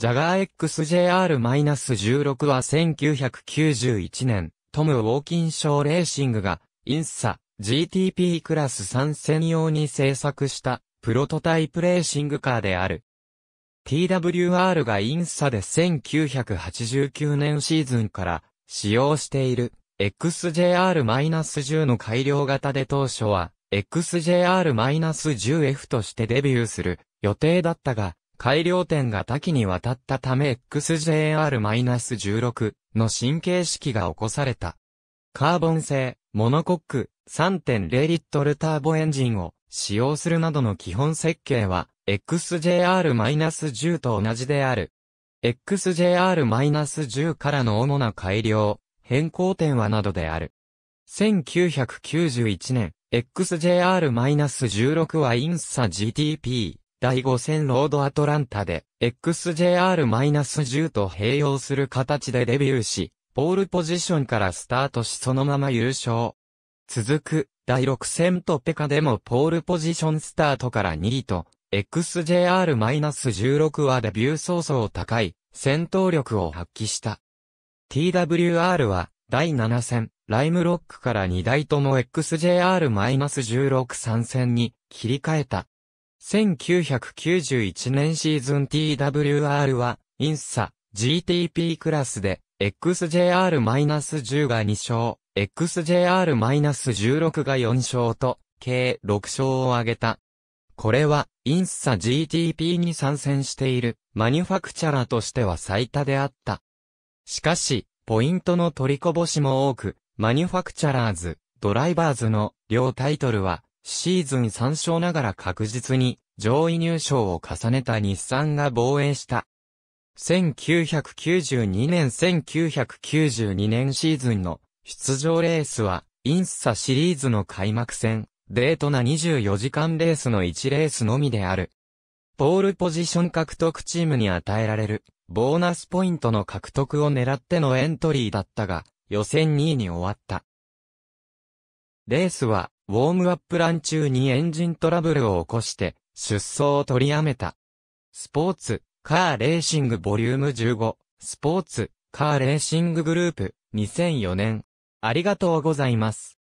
ジャガー XJR-16 は1991年、トム・ウォーキンショーレーシングが、インサ、GTP クラス3専用に製作した、プロトタイプレーシングカーである。TWR がインサで1989年シーズンから使用している XJR-10 の改良型で当初は XJR-10F としてデビューする予定だったが改良点が多岐にわたったため XJR-16 の新形式が起こされた。カーボン製、モノコック、3.0リットルターボエンジンを使用するなどの基本設計は、XJR-10 と同じである。XJR-10 からの主な改良、変更点はなどである。1991年、XJR-16 はインサ GTP 第5戦ロードアトランタで XJR-10 と併用する形でデビューし、ポールポジションからスタートしそのまま優勝。続く、第6戦とペカでもポールポジションスタートから2位と、XJR-16 はデビュー早々高い、戦闘力を発揮した。TWR は、第7戦、ライムロックから2台とも XJR-16 参戦に切り替えた。1991年シーズン TWR は、インサ、GTP クラスで、XJR-10 が2勝、XJR-16 が4勝と、計6勝を挙げた。これは、インサ GTP に参戦している、マニュファクチャラとしては最多であった。しかし、ポイントの取りこぼしも多く、マニュファクチャラーズ、ドライバーズの両タイトルは、シーズン3勝ながら確実に上位入賞を重ねた日産が防衛した。1992年1992年シーズンの出場レースは、インッサシリーズの開幕戦、デートな24時間レースの1レースのみである。ポールポジション獲得チームに与えられる、ボーナスポイントの獲得を狙ってのエントリーだったが、予選2位に終わった。レースは、ウォームアップラン中にエンジントラブルを起こして、出走を取りやめた。スポーツ、カーレーシングボリューム15、スポーツ、カーレーシンググループ、2004年。ありがとうございます。